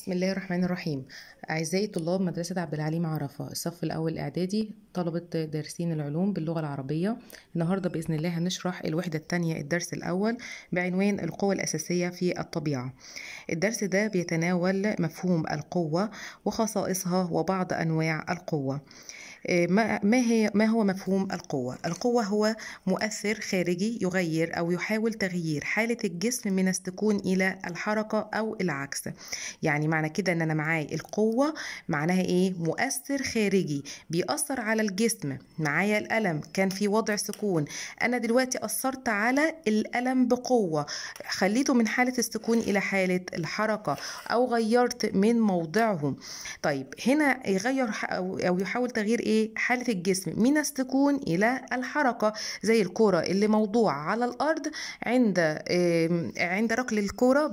بسم الله الرحمن الرحيم أعزائي طلاب مدرسة عبد العليم عرفة الصف الأول إعدادي طلبة دارسين العلوم باللغة العربية النهاردة بإذن الله هنشرح الوحدة الثانية الدرس الأول بعنوان القوة الأساسية في الطبيعة الدرس ده بيتناول مفهوم القوة وخصائصها وبعض أنواع القوة آه، ما هي ما هو مفهوم القوة؟ القوة هو مؤثر خارجي يغير أو يحاول تغيير حالة الجسم من السكون إلى الحركة أو العكس. يعني معنى كده إن أنا معايا القوة معناها إيه؟ مؤثر خارجي بيأثر على الجسم، معايا الألم كان في وضع سكون، أنا دلوقتي أثرت على الألم بقوة، خليته من حالة السكون إلى حالة الحركة أو غيرت من موضعه. طيب هنا يغير أو يحاول تغيير إيه؟ ايه حاله الجسم من السكون الى الحركه زي الكره اللي موضوعه على الارض عند إيه عند ركل الكره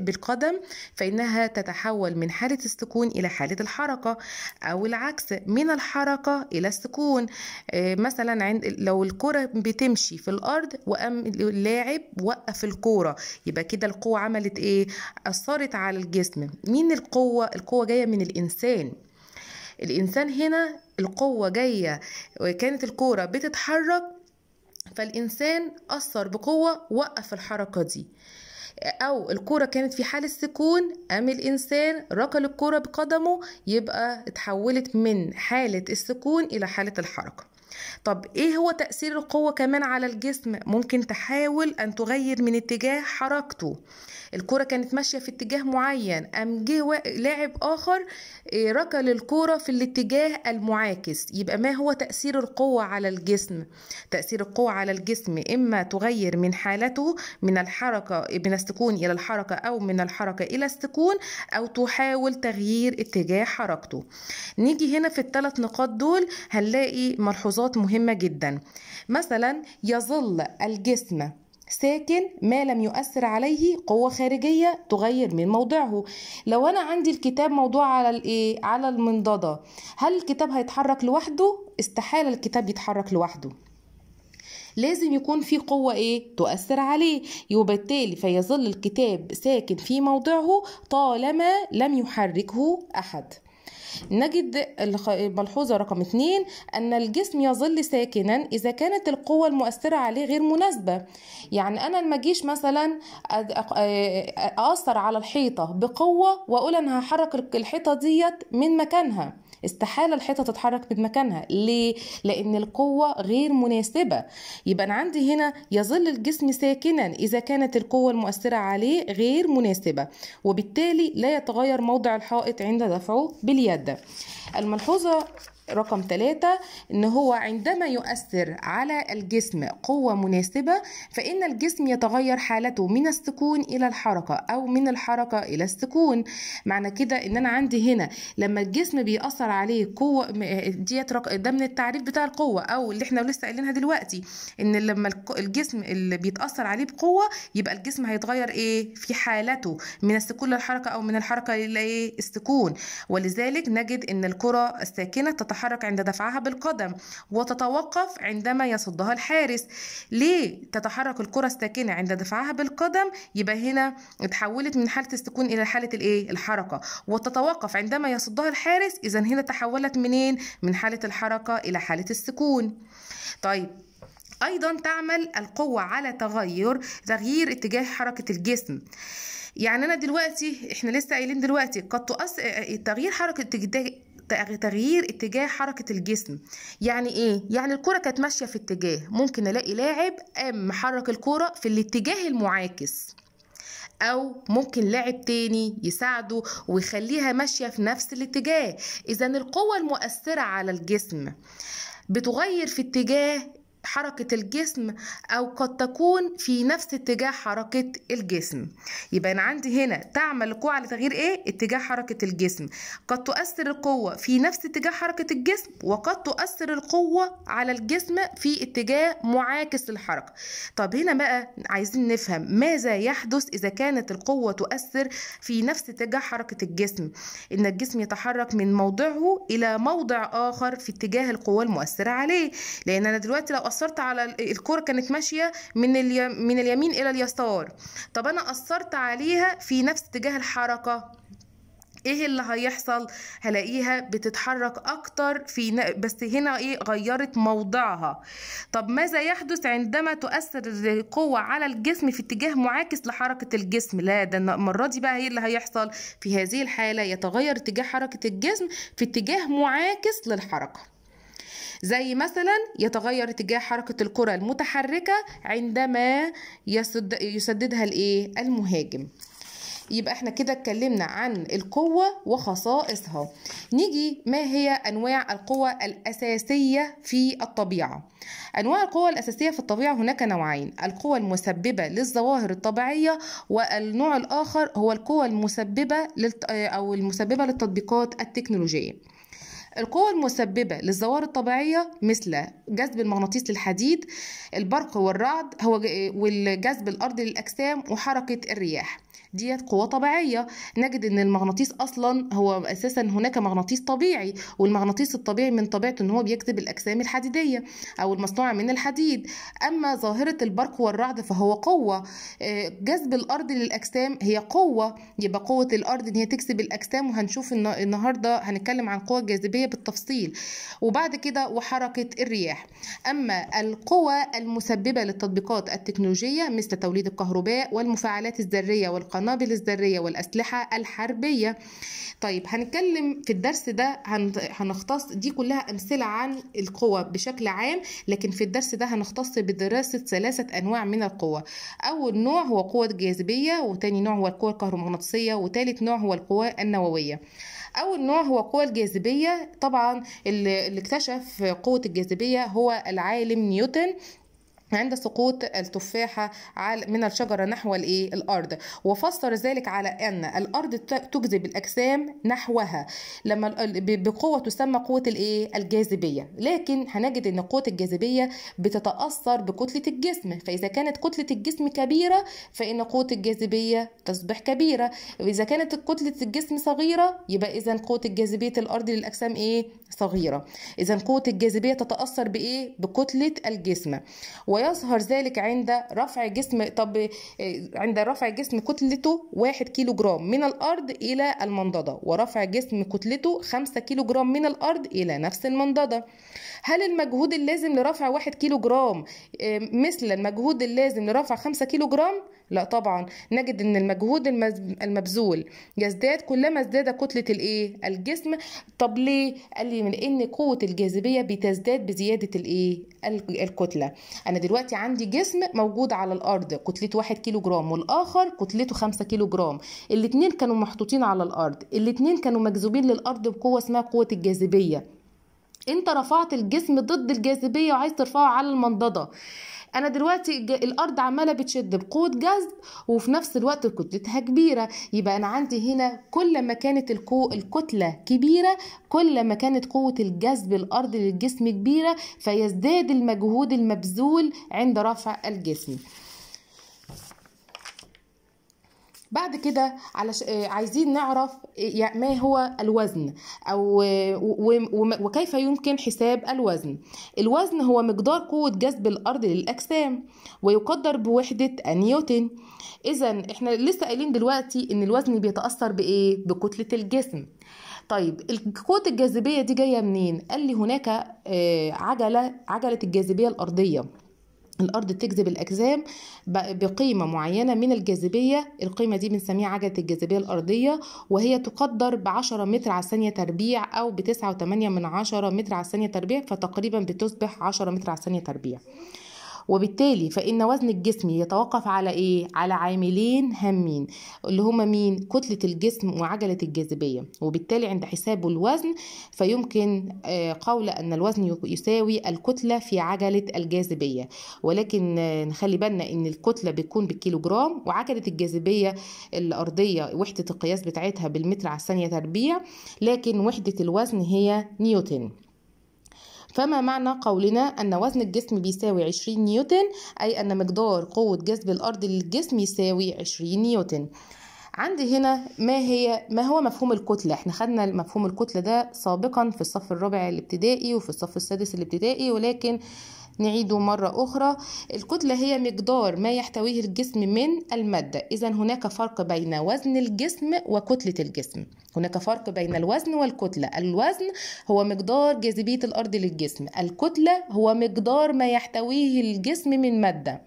بالقدم فانها تتحول من حاله السكون الى حاله الحركه او العكس من الحركه الى السكون إيه مثلا عند لو الكره بتمشي في الارض وقام اللاعب وقف الكرة يبقى كده القوه عملت ايه اثرت على الجسم مين القوه القوه جايه من الانسان الانسان هنا القوة جاية وكانت الكورة بتتحرك فالإنسان أثر بقوة وقف الحركة دي أو الكورة كانت في حال السكون قام الإنسان ركل الكورة بقدمه يبقى اتحولت من حالة السكون إلى حالة الحركة طب ايه هو تأثير القوة كمان على الجسم ممكن تحاول ان تغير من اتجاه حركته الكرة كانت ماشية في اتجاه معين ام جه لاعب اخر آه، ركل الكرة في الاتجاه المعاكس يبقى ما هو تأثير القوة على الجسم تأثير القوة على الجسم اما تغير من حالته من الحركة من السكون الى الحركة او من الحركة الى السكون او تحاول تغيير اتجاه حركته نيجي هنا في الثلاث نقاط دول هنلاقي ملحوظات نقاط مهمة جدا مثلا يظل الجسم ساكن ما لم يؤثر عليه قوة خارجية تغير من موضعه لو أنا عندي الكتاب موضوع على الإيه؟ على المنضدة هل الكتاب هيتحرك لوحده؟ استحالة الكتاب يتحرك لوحده لازم يكون في قوة ايه تؤثر عليه وبالتالي فيظل الكتاب ساكن في موضعه طالما لم يحركه أحد نجد الملحوظة رقم اثنين أن الجسم يظل ساكنا إذا كانت القوة المؤثرة عليه غير مناسبة يعني أنا لما أجيش مثلا آه، آه، أأثر على الحيطة بقوة وأقول أنا هحرك الحيطة ديت من مكانها استحالة الحيطة تتحرك من مكانها ليه؟ لأن القوة غير مناسبة يبقى أنا عندي هنا يظل الجسم ساكنا إذا كانت القوة المؤثرة عليه غير مناسبة وبالتالي لا يتغير موضع الحائط عند دفعه باليد الملحوظة رقم ثلاثة إن هو عندما يؤثر على الجسم قوة مناسبة فإن الجسم يتغير حالته من السكون إلى الحركة أو من الحركة إلى السكون معنى كده إن أنا عندي هنا لما الجسم بيأثر عليه قوة ديت ده من التعريف بتاع القوة أو اللي إحنا لسه قايلينها دلوقتي إن لما الجسم اللي بيتأثر عليه بقوة يبقى الجسم هيتغير إيه في حالته من السكون للحركة أو من الحركة إلى إيه السكون ولذلك نجد إن الكرة الساكنة تتحرك تتحرك عند دفعها بالقدم وتتوقف عندما يصدها الحارس ليه تتحرك الكرة الساكنة عند دفعها بالقدم يبقى هنا اتحولت من حالة السكون إلى حالة الإيه الحركة وتتوقف عندما يصدها الحارس إذا هنا تحولت منين من حالة الحركة إلى حالة السكون طيب أيضا تعمل القوة على تغير تغيير اتجاه حركة الجسم يعني انا دلوقتي احنا لسه قايلين دلوقتي قد تؤثر تغيير حركه تغيير اتجاه حركة الجسم يعني ايه؟ يعني الكرة كانت ماشية في اتجاه ممكن الاقي لاعب قام محرك الكرة في الاتجاه المعاكس او ممكن لاعب تاني يساعده ويخليها ماشية في نفس الاتجاه اذا القوة المؤثرة على الجسم بتغير في اتجاه حركة الجسم أو قد تكون في نفس اتجاه حركة الجسم يبقى أنا عندي هنا تعمل القوة على تغيير إيه؟ اتجاه حركة الجسم قد تؤثر القوة في نفس اتجاه حركة الجسم وقد تؤثر القوة على الجسم في اتجاه معاكس للحركة طب هنا بقى عايزين نفهم ماذا يحدث إذا كانت القوة تؤثر في نفس اتجاه حركة الجسم إن الجسم يتحرك من موضعه إلى موضع آخر في اتجاه القوة المؤثرة عليه لأن أنا دلوقتي لو اثرت على الكره كانت ماشيه من من اليمين الى اليسار طب انا اثرت عليها في نفس اتجاه الحركه ايه اللي هيحصل هلاقيها بتتحرك اكتر في ن... بس هنا ايه غيرت موضعها طب ماذا يحدث عندما تؤثر القوه على الجسم في اتجاه معاكس لحركه الجسم لا ده المره دي بقى هي إيه اللي هيحصل في هذه الحاله يتغير اتجاه حركه الجسم في اتجاه معاكس للحركه زي مثلا يتغير اتجاه حركة الكرة المتحركة عندما يسد يسددها الايه المهاجم يبقى احنا كده اتكلمنا عن القوة وخصائصها نيجي ما هي أنواع القوة الأساسية في الطبيعة أنواع القوة الأساسية في الطبيعة هناك نوعين القوة المسببة للظواهر الطبيعية والنوع الآخر هو القوة المسببة للت... أو المسببة للتطبيقات التكنولوجية القوى المسببة للظواهر الطبيعية مثل جذب المغناطيس للحديد البرق والرعد هو والجذب الأرض للأجسام وحركة الرياح ديت قوة طبيعية نجد ان المغناطيس اصلا هو اساسا هناك مغناطيس طبيعي والمغناطيس الطبيعي من طبيعته ان هو بيجذب الاجسام الحديدية او المصنوعة من الحديد اما ظاهرة البرق والرعد فهو قوة آه، جذب الارض للاجسام هي قوة يبقى قوة الارض ان هي تكسب الاجسام وهنشوف النهاردة هنتكلم عن قوة الجاذبية بالتفصيل وبعد كده وحركة الرياح أما القوى المسببة للتطبيقات التكنولوجية مثل توليد الكهرباء والمفاعلات الذرية والقنابل الذرية والأسلحة الحربية طيب هنتكلم في الدرس ده هنختص دي كلها أمثلة عن القوى بشكل عام لكن في الدرس ده هنختص بدراسة ثلاثة أنواع من القوى أول نوع هو قوة الجاذبية وتاني نوع هو القوى الكهرومغناطيسية وتالت نوع هو القوى النووية اول نوع هو قوى الجاذبيه طبعا اللي اكتشف قوه الجاذبيه هو العالم نيوتن عند سقوط التفاحة من الشجرة نحو الإيه؟ الأرض وفسر ذلك على أن الأرض تجذب الأجسام نحوها لما بقوة تسمى قوة الإيه؟ الجاذبية لكن هنجد أن قوة الجاذبية بتتأثر بكتلة الجسم فإذا كانت كتلة الجسم كبيرة فإن قوة الجاذبية تصبح كبيرة وإذا كانت كتلة الجسم صغيرة يبقى إذا قوة الجاذبية الأرض للأجسام إيه؟ صغيرة إذا قوة الجاذبية تتأثر بإيه؟ بكتلة الجسم و ويظهر ذلك عند رفع جسم طب آه، عند رفع جسم كتلته 1 كيلو جرام من الأرض إلى المنضدة ورفع جسم كتلته 5 كيلو جرام من الأرض إلى نفس المنضدة هل المجهود اللازم لرفع 1 كيلو جرام آه، مثل المجهود اللازم لرفع 5 كيلو جرام لا طبعا نجد ان المجهود المبذول يزداد كلما ازداد كتله الايه الجسم طب ليه قال لي من ان قوه الجاذبيه بتزداد بزياده الايه الكتله انا دلوقتي عندي جسم موجود على الارض كتلته 1 كيلو جرام والاخر كتلته 5 كيلو جرام الاثنين كانوا محطوطين على الارض الاثنين كانوا مجذوبين للارض بقوه اسمها قوه الجاذبيه انت رفعت الجسم ضد الجاذبيه وعايز ترفعه على المنضده انا دلوقتي الارض عماله بتشد بقوه جذب وفي نفس الوقت كتلتها كبيره يبقى انا عندي هنا كل ما كانت الكو... الكتله كبيره كل ما كانت قوه الجذب الارض للجسم كبيره فيزداد المجهود المبذول عند رفع الجسم بعد كده علش... آه، عايزين نعرف آه، ما هو الوزن او وكيف يمكن حساب الوزن الوزن هو مقدار قوه جذب الارض للاجسام ويقدر بوحده نيوتن اذا احنا لسه قايلين دلوقتي ان الوزن بيتاثر بايه بكتله الجسم طيب قوه الجاذبيه دي جايه منين قال لي هناك آه، عجله عجله الجاذبيه الارضيه الأرض تجذب الأجسام بقيمة معينة من الجاذبية القيمة دي بنسميها عجلة الجاذبية الأرضية وهي تقدر بعشرة متر على الثانية تربيع أو بتسعة وتمانية من عشرة متر على الثانية تربيع فتقريبا بتصبح عشرة متر على الثانية تربيع وبالتالي فإن وزن الجسم يتوقف على إيه؟ على عاملين هامين اللي هما مين؟ كتلة الجسم وعجلة الجاذبية وبالتالي عند حساب الوزن فيمكن آه، قول أن الوزن يساوي الكتلة في عجلة الجاذبية ولكن آه، نخلي بالنا أن الكتلة بتكون بالكيلوجرام وعجلة الجاذبية الأرضية وحدة القياس بتاعتها بالمتر على الثانية تربيع لكن وحدة الوزن هي نيوتن فما معنى قولنا أن وزن الجسم بيساوي 20 نيوتن أي أن مقدار قوة جذب الأرض للجسم يساوي 20 نيوتن عندي هنا ما هي ما هو مفهوم الكتلة احنا خدنا مفهوم الكتلة ده سابقا في الصف الرابع الابتدائي وفي الصف السادس الابتدائي ولكن نعيده مرة أخرى الكتلة هي مقدار ما يحتويه الجسم من المادة إذا هناك فرق بين وزن الجسم وكتلة الجسم هناك فرق بين الوزن والكتلة الوزن هو مقدار جاذبية الأرض للجسم الكتلة هو مقدار ما يحتويه الجسم من مادة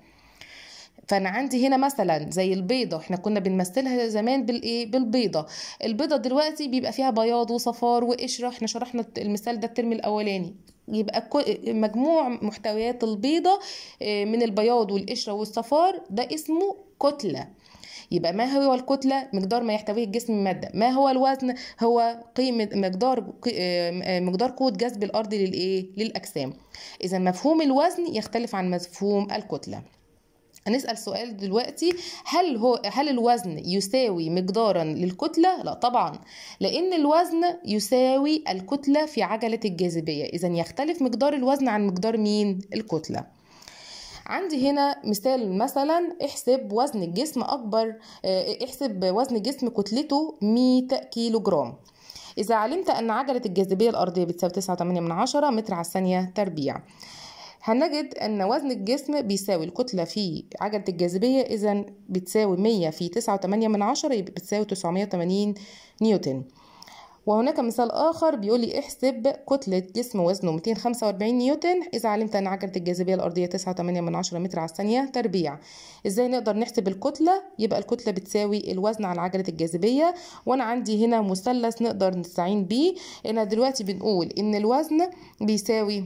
فانا عندي هنا مثلا زي البيضه احنا كنا بنمثلها زمان بالايه بالبيضه البيضه دلوقتي بيبقى فيها بياض وصفار وقشره احنا شرحنا المثال ده الترم الاولاني يبقى مجموع محتويات البيضة آه، من البياض والقشرة والصفار ده اسمه كتلة يبقى ما هو الكتلة مقدار ما يحتويه الجسم من مادة ما هو الوزن هو قيمة مقدار آه، آه، مقدار قوة جذب الأرض للإيه للأجسام إذا مفهوم الوزن يختلف عن مفهوم الكتلة هنسأل سؤال دلوقتي هل هو هل الوزن يساوي مقدارا للكتلة؟ لا طبعا لأن الوزن يساوي الكتلة في عجلة الجاذبية إذا يختلف مقدار الوزن عن مقدار مين؟ الكتلة عندي هنا مثال مثلا احسب وزن الجسم أكبر آه، احسب وزن جسم كتلته 100 كيلو جرام إذا علمت أن عجلة الجاذبية الأرضية بتساوي 9.8 متر على الثانية تربيع هنجد أن وزن الجسم بيساوي الكتلة في عجلة الجاذبية إذا بتساوي 100 في 9.8 من عشرة يبقى بتساوي 980 نيوتن وهناك مثال آخر بيقول لي احسب كتلة جسم وزنه 245 نيوتن إذا علمت أن عجلة الجاذبية الأرضية 9.8 من عشرة متر على الثانية تربيع إزاي نقدر نحسب الكتلة يبقى الكتلة بتساوي الوزن على عجلة الجاذبية وأنا عندي هنا مثلث نقدر نستعين بيه أنا دلوقتي بنقول إن الوزن بيساوي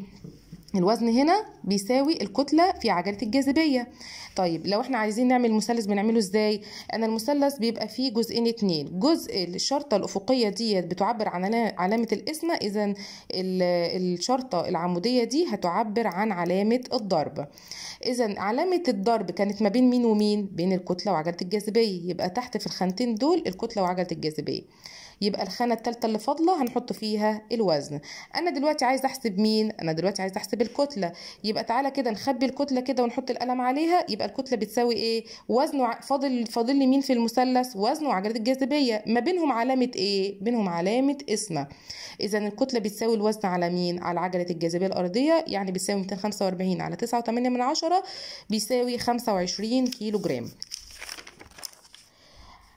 الوزن هنا بيساوي الكتلة في عجلة الجاذبية طيب لو احنا عايزين نعمل مثلث بنعمله ازاي انا المثلث بيبقى فيه جزئين اتنين جزء الشرطة الافقية ديت بتعبر عن علامة القسمة اذا الشرطة العمودية دي هتعبر عن علامة الضرب اذا علامة الضرب كانت ما بين مين ومين بين الكتلة وعجلة الجاذبية يبقى تحت في الخانتين دول الكتلة وعجلة الجاذبية يبقى الخانه الثالثه اللي فاضله هنحط فيها الوزن انا دلوقتي عايز احسب مين انا دلوقتي عايز احسب الكتله يبقى تعالى كده نخبي الكتله كده ونحط القلم عليها يبقى الكتله بتساوي ايه وزن فاضل فاضل لي مين في المثلث وزن وعجله الجاذبيه ما بينهم علامه ايه بينهم علامه اسمه اذا الكتله بتساوي الوزن على مين على عجله الجاذبيه الارضيه يعني بتساوي 245 على 9.8 بيساوي 25 كيلو جرام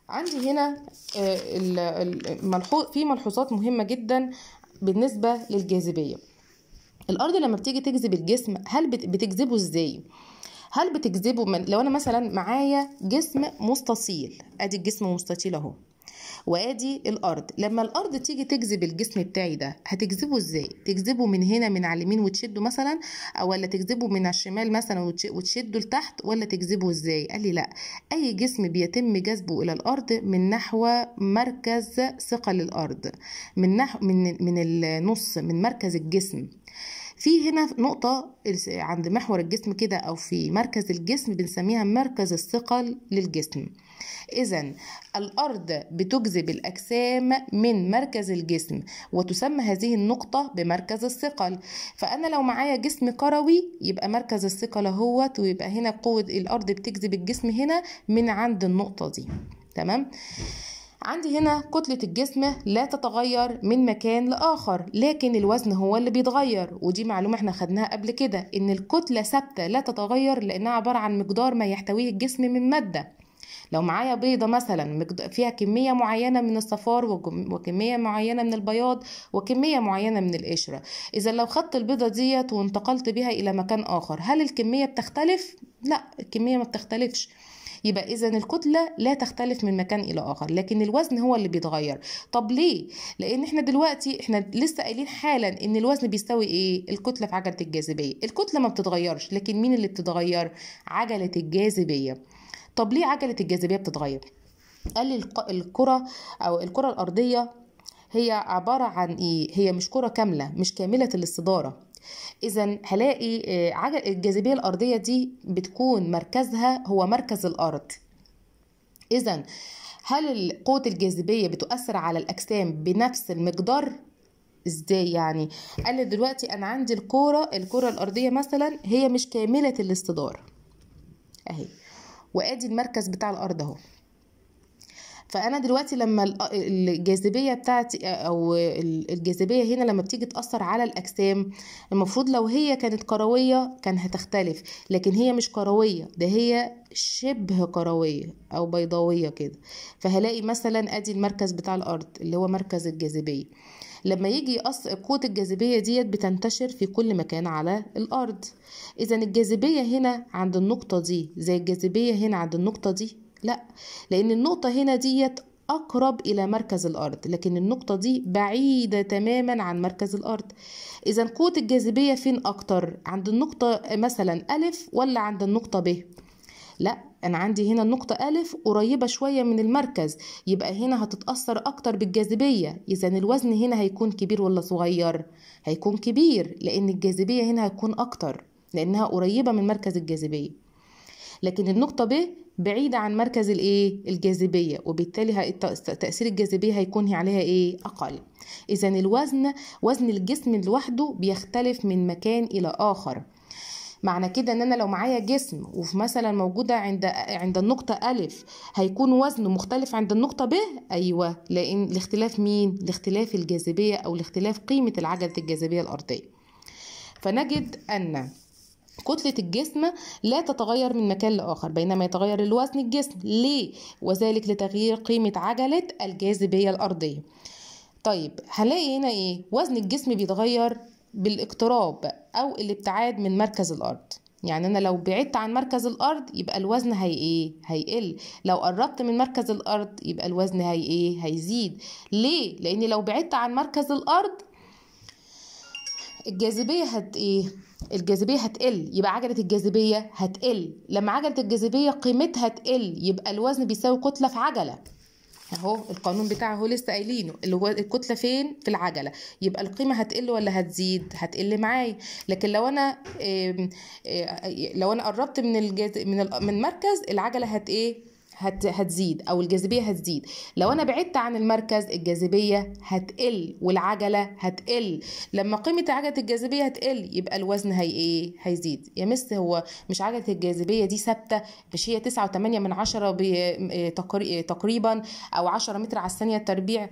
عندي هنا آه، في ملحوظات مهمة جدا بالنسبة للجاذبية الأرض لما بتيجي تجذب الجسم هل بتجذبه إزاي؟ هل بتجذبه من لو أنا مثلا معايا جسم مستطيل أدي الجسم مستطيل أهو وادي الارض لما الارض تيجي تجذب الجسم بتاعي ده هتجذبه ازاي تجذبه من هنا من على اليمين وتشده مثلا او ولا تجذبه من على الشمال مثلا وتشده لتحت ولا تجذبه ازاي قال لي لا اي جسم بيتم جذبه الى الارض من نحو مركز ثقل الارض من نحو من من النص من مركز الجسم في هنا نقطة عند محور الجسم كده أو في مركز الجسم بنسميها مركز الثقل للجسم إذا الأرض بتجذب الأجسام من مركز الجسم وتسمى هذه النقطة بمركز الثقل فأنا لو معايا جسم كروي يبقى مركز الثقل اهوت ويبقى هنا قوة الأرض بتجذب الجسم هنا من عند النقطة دي تمام عندي هنا كتلة الجسم لا تتغير من مكان لآخر لكن الوزن هو اللي بيتغير ودي معلومة احنا خدناها قبل كده إن الكتلة ثابتة لا تتغير لأنها عبارة عن مقدار ما يحتويه الجسم من مادة لو معايا بيضة مثلا فيها كمية معينة من الصفار وكمية معينة من البياض وكمية معينة من القشرة إذا لو خدت البيضة ديت وانتقلت بها إلى مكان آخر هل الكمية بتختلف؟ لا الكمية ما بتختلفش يبقى اذا الكتله لا تختلف من مكان الى اخر لكن الوزن هو اللي بيتغير طب ليه لان احنا دلوقتي احنا لسه قايلين حالا ان الوزن بيستوي ايه الكتله في عجله الجاذبيه الكتله ما بتتغيرش لكن مين اللي بتتغير عجله الجاذبيه طب ليه عجله الجاذبيه بتتغير قال لي الكره او الكره الارضيه هي عبارة عن إيه؟ هي مش كرة كاملة مش كاملة الاستدارة اذا هلاقي آه، الجاذبيه الارضيه دي بتكون مركزها هو مركز الارض اذا هل قوه الجاذبيه بتؤثر على الاجسام بنفس المقدار ازاي يعني قال لي دلوقتي انا عندي الكوره الكوره الارضيه مثلا هي مش كامله الاستدار اهي وادي المركز بتاع الارض اهو فانا دلوقتي لما الجاذبيه بتاعتي او الجاذبيه هنا لما بتيجي تاثر على الاجسام المفروض لو هي كانت كرويه كان هتختلف لكن هي مش كرويه ده هي شبه كرويه او بيضاويه كده فهلاقي مثلا ادي المركز بتاع الارض اللي هو مركز الجاذبيه لما يجي قوة الجاذبية ديت بتنتشر في كل مكان على الأرض إذا الجاذبية هنا عند النقطة دي زي الجاذبية هنا عند النقطة دي لا لأن النقطة هنا ديت أقرب إلى مركز الأرض لكن النقطة دي بعيدة تماما عن مركز الأرض إذا قوة الجاذبية فين أكتر عند النقطة مثلا ألف ولا عند النقطة ب لا أنا عندي هنا النقطة ألف قريبة شوية من المركز يبقى هنا هتتأثر أكتر بالجاذبية إذا الوزن هنا هيكون كبير ولا صغير هيكون كبير لأن الجاذبية هنا هتكون أكتر لأنها قريبة من مركز الجاذبية لكن النقطة ب بعيدة عن مركز الايه الجاذبية وبالتالي تأثير الجاذبية هيكون عليها ايه أقل إذا الوزن وزن الجسم لوحده بيختلف من مكان إلى آخر معنى كده ان انا لو معايا جسم وفي مثلا موجوده عند عند النقطه الف هيكون وزنه مختلف عند النقطه ب ايوه لان الاختلاف مين الاختلاف الجاذبيه او الاختلاف قيمه العجله الجاذبيه الارضيه فنجد ان كتلة الجسم لا تتغير من مكان لآخر بينما يتغير الوزن الجسم ليه؟ وذلك لتغيير قيمة عجلة الجاذبية الأرضية طيب هلاقي هنا ايه؟ وزن الجسم بيتغير بالاقتراب أو الابتعاد من مركز الأرض يعني انا لو بعدت عن مركز الارض يبقى الوزن هي ايه هيقل لو قربت من مركز الارض يبقى الوزن هي ايه هيزيد ليه لان لو بعدت عن مركز الارض الجاذبية هت إيه؟ الجاذبية هتقل يبقى عجلة الجاذبية هتقل لما عجلة الجاذبية قيمتها تقل يبقى الوزن بيساوي كتلة في عجلة اهو القانون بتاعه هو لسه قايلينه الكتله فين في العجله يبقى القيمه هتقل ولا هتزيد هتقل معايا لكن لو انا إيه إيه لو انا قربت من الجاز من من مركز العجله هت ايه هت هتزيد او الجاذبيه هتزيد لو انا بعدت عن المركز الجاذبيه هتقل والعجله هتقل لما قيمه عجله الجاذبيه هتقل يبقى الوزن هي ايه هيزيد يا مس هو مش عجله الجاذبيه دي ثابته مش هي 9.8 من 10 آه، آه، تقريبا او 10 متر على الثانيه التربيع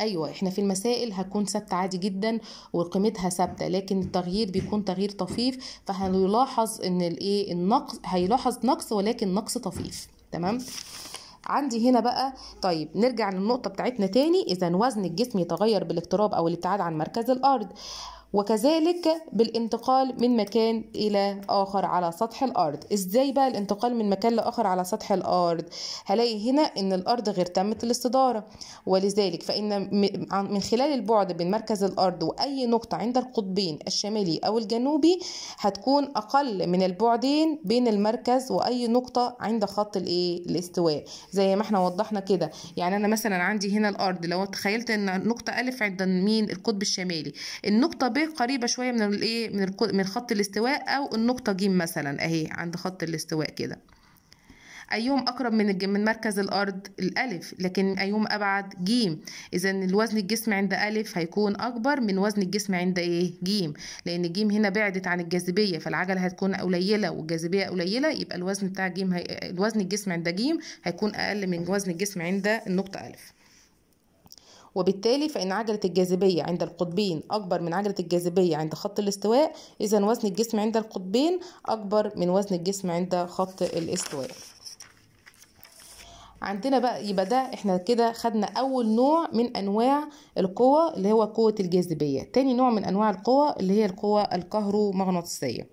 ايوه احنا في المسائل هتكون ثابته عادي جدا وقيمتها ثابته لكن التغيير بيكون تغيير طفيف فهنلاحظ ان الايه النقص هيلاحظ نقص ولكن نقص طفيف تمام عندي هنا بقى طيب نرجع للنقطه بتاعتنا تاني اذا وزن الجسم يتغير بالاقتراب او الابتعاد عن مركز الارض وكذلك بالانتقال من مكان الى اخر على سطح الارض ازاي بقى الانتقال من مكان لاخر على سطح الارض هلاقي هنا ان الارض غير تمت الاستداره ولذلك فان من خلال البعد بين مركز الارض واي نقطه عند القطبين الشمالي او الجنوبي هتكون اقل من البعدين بين المركز واي نقطه عند خط الايه الاستواء زي ما احنا وضحنا كده يعني انا مثلا عندي هنا الارض لو تخيلت ان نقطه الف عند مين القطب الشمالي النقطه ب شويه قريبه شويه من الايه من من خط الاستواء او النقطه ج مثلا اهي عند خط الاستواء كده أيهم أقرب من من مركز الأرض الألف لكن أيهم أبعد ج إذا الوزن الجسم عند ألف هيكون أكبر من وزن الجسم عند إيه ج لأن ج هنا بعدت عن الجاذبية فالعجلة هتكون قليلة والجاذبية قليلة يبقى الوزن بتاع ج هي... الوزن الجسم عند ج هيكون أقل من وزن الجسم عند النقطة ألف وبالتالي فإن عجلة الجاذبية عند القطبين أكبر من عجلة الجاذبية عند خط الاستواء إذا وزن الجسم عند القطبين أكبر من وزن الجسم عند خط الاستواء عندنا بقى يبقى ده احنا كده خدنا اول نوع من انواع القوى اللي هو قوه الجاذبيه تاني نوع من انواع القوى اللي هي القوة الكهرومغناطيسيه